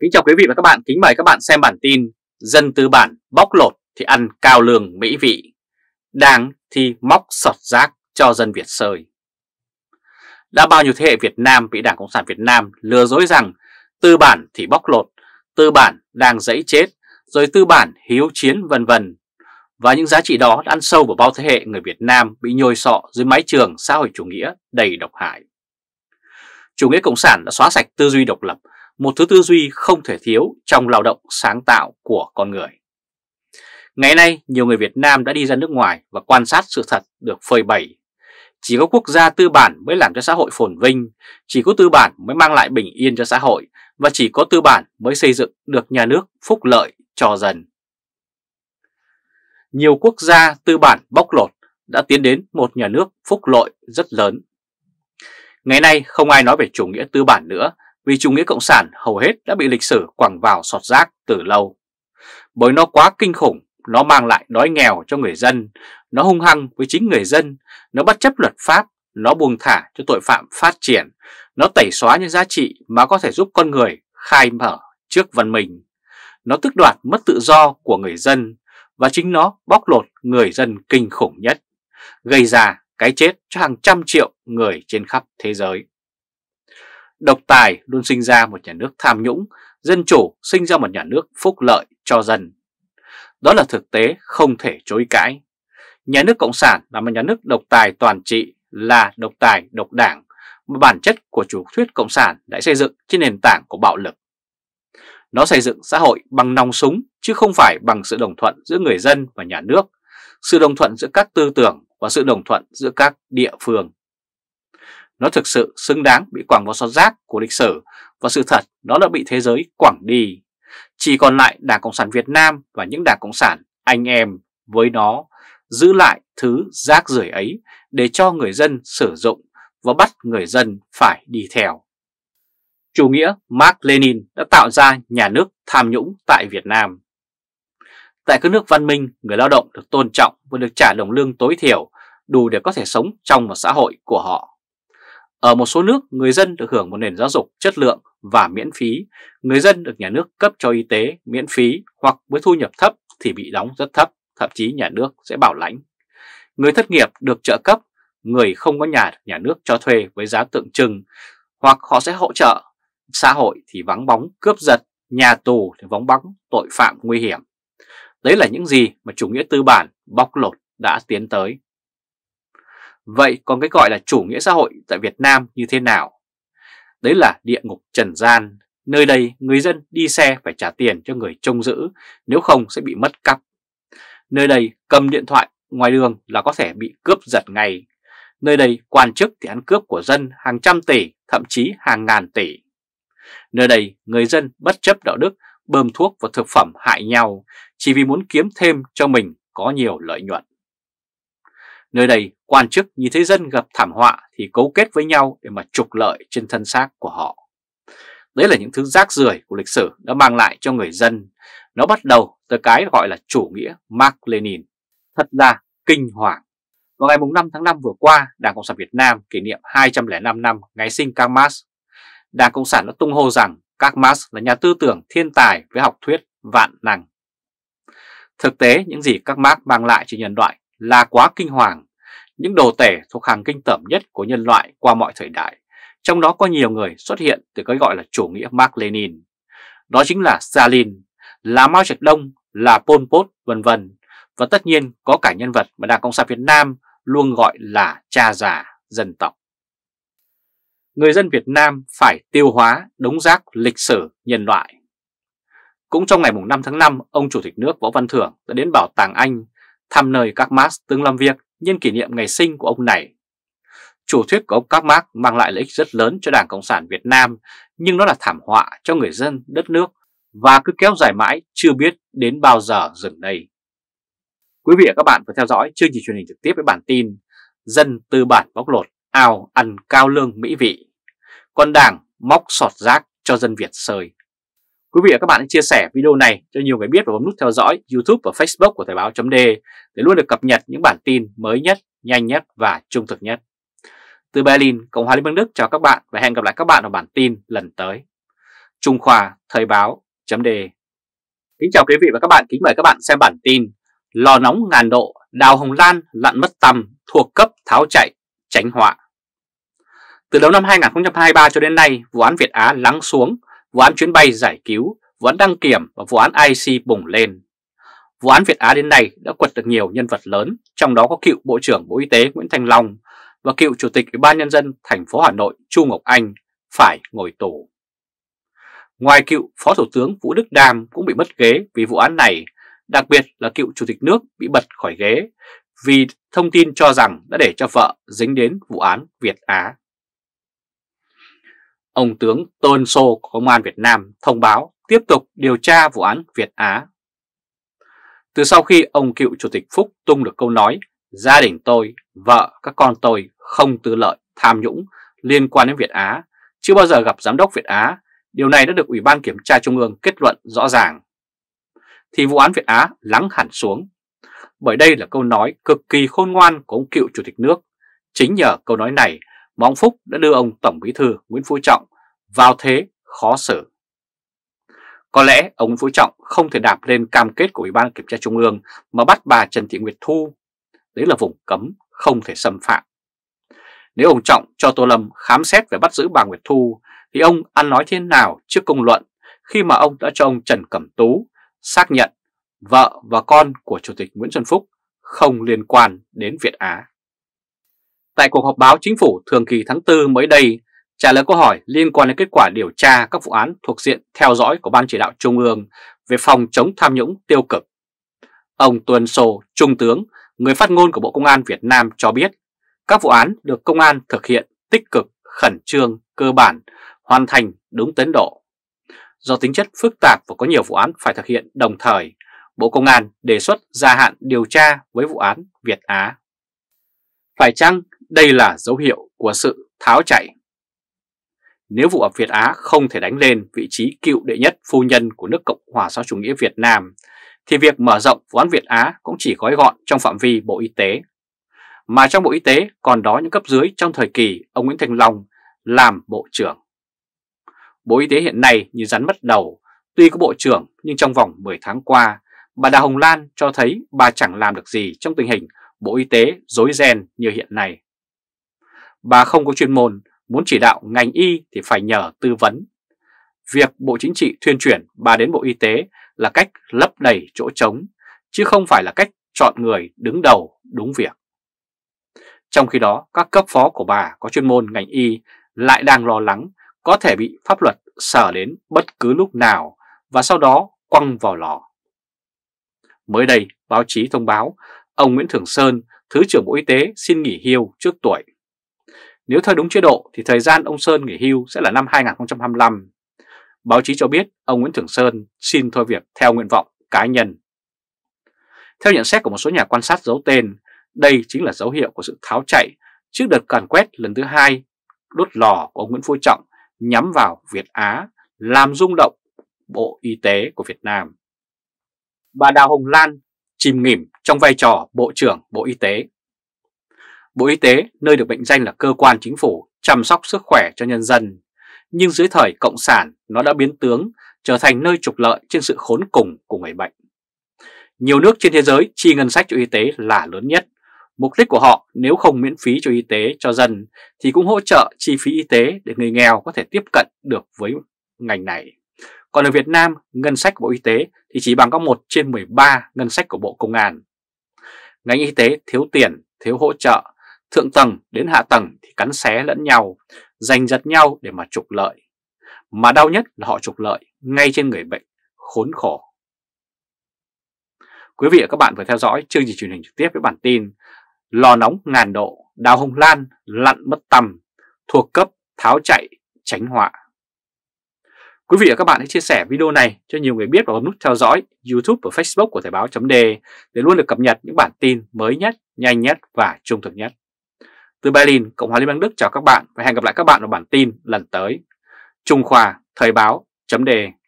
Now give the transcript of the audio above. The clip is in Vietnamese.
Kính chào quý vị và các bạn, kính mời các bạn xem bản tin Dân tư bản bóc lột thì ăn cao lương mỹ vị Đảng thì móc sọt rác cho dân Việt sơi Đã bao nhiêu thế hệ Việt Nam bị Đảng Cộng sản Việt Nam lừa dối rằng Tư bản thì bóc lột, tư bản đang dẫy chết, rồi tư bản hiếu chiến vân vân Và những giá trị đó đã ăn sâu vào bao thế hệ người Việt Nam bị nhồi sọ dưới mái trường xã hội chủ nghĩa đầy độc hại Chủ nghĩa Cộng sản đã xóa sạch tư duy độc lập một thứ tư duy không thể thiếu trong lao động sáng tạo của con người. Ngày nay, nhiều người Việt Nam đã đi ra nước ngoài và quan sát sự thật được phơi bày. Chỉ có quốc gia tư bản mới làm cho xã hội phồn vinh, chỉ có tư bản mới mang lại bình yên cho xã hội và chỉ có tư bản mới xây dựng được nhà nước phúc lợi cho dân. Nhiều quốc gia tư bản bóc lột đã tiến đến một nhà nước phúc lợi rất lớn. Ngày nay không ai nói về chủ nghĩa tư bản nữa vì chủ nghĩa cộng sản hầu hết đã bị lịch sử quẳng vào sọt rác từ lâu. Bởi nó quá kinh khủng, nó mang lại đói nghèo cho người dân, nó hung hăng với chính người dân, nó bất chấp luật pháp, nó buông thả cho tội phạm phát triển, nó tẩy xóa những giá trị mà có thể giúp con người khai mở trước văn minh. Nó tước đoạt mất tự do của người dân và chính nó bóc lột người dân kinh khủng nhất, gây ra cái chết cho hàng trăm triệu người trên khắp thế giới. Độc tài luôn sinh ra một nhà nước tham nhũng, dân chủ sinh ra một nhà nước phúc lợi cho dân. Đó là thực tế không thể chối cãi. Nhà nước Cộng sản là một nhà nước độc tài toàn trị, là độc tài độc đảng, mà bản chất của chủ thuyết Cộng sản đã xây dựng trên nền tảng của bạo lực. Nó xây dựng xã hội bằng nòng súng chứ không phải bằng sự đồng thuận giữa người dân và nhà nước, sự đồng thuận giữa các tư tưởng và sự đồng thuận giữa các địa phương. Nó thực sự xứng đáng bị quẳng vào xó rác của lịch sử và sự thật nó đã bị thế giới quẳng đi. Chỉ còn lại Đảng Cộng sản Việt Nam và những Đảng Cộng sản anh em với nó giữ lại thứ rác rưởi ấy để cho người dân sử dụng và bắt người dân phải đi theo. Chủ nghĩa Mark Lenin đã tạo ra nhà nước tham nhũng tại Việt Nam. Tại các nước văn minh, người lao động được tôn trọng và được trả đồng lương tối thiểu đủ để có thể sống trong một xã hội của họ. Ở một số nước, người dân được hưởng một nền giáo dục chất lượng và miễn phí, người dân được nhà nước cấp cho y tế miễn phí hoặc với thu nhập thấp thì bị đóng rất thấp, thậm chí nhà nước sẽ bảo lãnh. Người thất nghiệp được trợ cấp, người không có nhà nhà nước cho thuê với giá tượng trưng hoặc họ sẽ hỗ trợ. Xã hội thì vắng bóng cướp giật, nhà tù thì vắng bóng tội phạm nguy hiểm. Đấy là những gì mà chủ nghĩa tư bản bóc lột đã tiến tới Vậy còn cái gọi là chủ nghĩa xã hội tại Việt Nam như thế nào? Đấy là địa ngục trần gian, nơi đây người dân đi xe phải trả tiền cho người trông giữ, nếu không sẽ bị mất cắp. Nơi đây cầm điện thoại ngoài đường là có thể bị cướp giật ngay. Nơi đây quan chức thì ăn cướp của dân hàng trăm tỷ, thậm chí hàng ngàn tỷ. Nơi đây người dân bất chấp đạo đức bơm thuốc và thực phẩm hại nhau chỉ vì muốn kiếm thêm cho mình có nhiều lợi nhuận. Nơi đây, quan chức nhìn thấy dân gặp thảm họa thì cấu kết với nhau để mà trục lợi trên thân xác của họ. Đấy là những thứ rác rưởi của lịch sử đã mang lại cho người dân. Nó bắt đầu từ cái gọi là chủ nghĩa Mark Lenin. Thật là kinh hoàng. Vào ngày 5 tháng 5 vừa qua, Đảng Cộng sản Việt Nam kỷ niệm 205 năm ngày sinh Karl Marx. Đảng Cộng sản đã tung hô rằng Karl Marx là nhà tư tưởng thiên tài với học thuyết vạn năng. Thực tế, những gì các Marx mang lại cho nhân loại là quá kinh hoàng những đồ tể thuộc hàng kinh tởm nhất của nhân loại qua mọi thời đại, trong đó có nhiều người xuất hiện từ cái gọi là chủ nghĩa Mark Lenin. Đó chính là Stalin, là Mao Trạch Đông, là Pol Pot, vân vân Và tất nhiên có cả nhân vật mà Đảng Cộng sản Việt Nam luôn gọi là cha già dân tộc. Người dân Việt Nam phải tiêu hóa đống rác lịch sử nhân loại. Cũng trong ngày 5 tháng 5, ông Chủ tịch nước Võ Văn Thưởng đã đến Bảo tàng Anh thăm nơi các Marx từng làm việc nhân kỷ niệm ngày sinh của ông này. Chủ thuyết của ông Các Mark mang lại lợi ích rất lớn cho Đảng Cộng sản Việt Nam, nhưng nó là thảm họa cho người dân đất nước và cứ kéo dài mãi chưa biết đến bao giờ dừng đây. Quý vị và các bạn vừa theo dõi chương trình truyền hình trực tiếp với bản tin Dân tư bản bóc lột ao ăn cao lương mỹ vị, còn đảng móc sọt rác cho dân Việt sơi. Quý vị và các bạn hãy chia sẻ video này cho nhiều người biết và bấm nút theo dõi YouTube và Facebook của Thời báo .d để luôn được cập nhật những bản tin mới nhất, nhanh nhất và trung thực nhất. Từ Berlin, Cộng hòa Liên bang Đức chào các bạn và hẹn gặp lại các bạn ở bản tin lần tới. Trung Khoa Thời báo .d Kính chào quý vị và các bạn, kính mời các bạn xem bản tin Lò nóng ngàn độ, Đào Hồng Lan lặn mất tầm, thuộc cấp tháo chạy, tránh họa. Từ đầu năm 2023 cho đến nay, vụ án Việt Á lắng xuống vụ án chuyến bay giải cứu, vụ án đăng kiểm và vụ án IC bùng lên. Vụ án Việt Á đến nay đã quật được nhiều nhân vật lớn, trong đó có cựu Bộ trưởng Bộ Y tế Nguyễn Thanh Long và cựu Chủ tịch Ủy ban Nhân dân thành phố Hà Nội Chu Ngọc Anh phải ngồi tù. Ngoài cựu Phó Thủ tướng Vũ Đức Đam cũng bị mất ghế vì vụ án này, đặc biệt là cựu Chủ tịch nước bị bật khỏi ghế vì thông tin cho rằng đã để cho vợ dính đến vụ án Việt Á ông tướng Tôn Sô của Công an Việt Nam thông báo tiếp tục điều tra vụ án Việt Á. Từ sau khi ông cựu Chủ tịch Phúc tung được câu nói gia đình tôi, vợ, các con tôi không tư lợi, tham nhũng liên quan đến Việt Á, chưa bao giờ gặp giám đốc Việt Á, điều này đã được Ủy ban Kiểm tra Trung ương kết luận rõ ràng. Thì vụ án Việt Á lắng hẳn xuống, bởi đây là câu nói cực kỳ khôn ngoan của ông cựu Chủ tịch nước. Chính nhờ câu nói này mà ông Phúc đã đưa ông Tổng Bí Thư Nguyễn Phú Trọng vào thế khó xử. Có lẽ ông Nguyễn Phú Trọng không thể đạp lên cam kết của Ủy ban Kiểm tra Trung ương mà bắt bà Trần Thị Nguyệt Thu. Đấy là vùng cấm không thể xâm phạm. Nếu ông Trọng cho Tô Lâm khám xét và bắt giữ bà Nguyệt Thu thì ông ăn nói thế nào trước công luận khi mà ông đã cho ông Trần Cẩm Tú xác nhận vợ và con của Chủ tịch Nguyễn Xuân Phúc không liên quan đến Việt Á. Tại cuộc họp báo chính phủ thường kỳ tháng 4 mới đây, trả lời câu hỏi liên quan đến kết quả điều tra các vụ án thuộc diện theo dõi của Ban Chỉ đạo Trung ương về phòng chống tham nhũng tiêu cực. Ông Tuân Sô, Trung tướng, người phát ngôn của Bộ Công an Việt Nam cho biết, các vụ án được Công an thực hiện tích cực, khẩn trương, cơ bản, hoàn thành đúng tiến độ. Do tính chất phức tạp và có nhiều vụ án phải thực hiện đồng thời, Bộ Công an đề xuất gia hạn điều tra với vụ án Việt Á. Phải chăng đây là dấu hiệu của sự tháo chạy. Nếu vụ ở Việt Á không thể đánh lên vị trí cựu đệ nhất phu nhân của nước Cộng hòa xã chủ nghĩa Việt Nam, thì việc mở rộng vụ án Việt Á cũng chỉ gói gọn trong phạm vi Bộ Y tế. Mà trong Bộ Y tế còn đó những cấp dưới trong thời kỳ ông Nguyễn Thành Long làm Bộ trưởng. Bộ Y tế hiện nay như rắn mất đầu, tuy có Bộ trưởng nhưng trong vòng 10 tháng qua, bà Đào Hồng Lan cho thấy bà chẳng làm được gì trong tình hình Bộ Y tế dối ren như hiện nay. Bà không có chuyên môn, muốn chỉ đạo ngành y thì phải nhờ tư vấn. Việc Bộ Chính trị thuyên chuyển bà đến Bộ Y tế là cách lấp đầy chỗ trống, chứ không phải là cách chọn người đứng đầu đúng việc. Trong khi đó, các cấp phó của bà có chuyên môn ngành y lại đang lo lắng có thể bị pháp luật sở đến bất cứ lúc nào và sau đó quăng vào lò. Mới đây, báo chí thông báo ông Nguyễn Thường Sơn, Thứ trưởng Bộ Y tế xin nghỉ hưu trước tuổi. Nếu theo đúng chế độ thì thời gian ông Sơn nghỉ hưu sẽ là năm 2025. Báo chí cho biết ông Nguyễn Thường Sơn xin thôi việc theo nguyện vọng cá nhân. Theo nhận xét của một số nhà quan sát giấu tên, đây chính là dấu hiệu của sự tháo chạy trước đợt càn quét lần thứ hai đốt lò của ông Nguyễn Phú Trọng nhắm vào Việt Á làm rung động Bộ Y tế của Việt Nam. Bà Đào Hồng Lan chìm nghỉm trong vai trò Bộ trưởng Bộ Y tế Bộ Y tế nơi được mệnh danh là cơ quan chính phủ chăm sóc sức khỏe cho nhân dân, nhưng dưới thời Cộng sản nó đã biến tướng trở thành nơi trục lợi trên sự khốn cùng của người bệnh. Nhiều nước trên thế giới chi ngân sách cho y tế là lớn nhất. Mục đích của họ nếu không miễn phí cho y tế cho dân thì cũng hỗ trợ chi phí y tế để người nghèo có thể tiếp cận được với ngành này. Còn ở Việt Nam, ngân sách của Bộ Y tế thì chỉ bằng có 1 trên 13 ngân sách của Bộ Công an. Ngành y tế thiếu tiền, thiếu hỗ trợ thượng tầng đến hạ tầng thì cắn xé lẫn nhau, giành giật nhau để mà trục lợi. Mà đau nhất là họ trục lợi ngay trên người bệnh, khốn khổ. Quý vị và các bạn vừa theo dõi chương trình truyền hình trực tiếp với bản tin Lò nóng ngàn độ, đào hồng lan, lặn mất tầm, thuộc cấp, tháo chạy, tránh họa. Quý vị và các bạn hãy chia sẻ video này cho nhiều người biết và bấm nút theo dõi YouTube và Facebook của Thời báo .de để luôn được cập nhật những bản tin mới nhất, nhanh nhất và trung thực nhất. Từ Berlin, Cộng hòa Liên bang Đức chào các bạn và hẹn gặp lại các bạn vào bản tin lần tới. Trung Khoa Thời báo chấm đề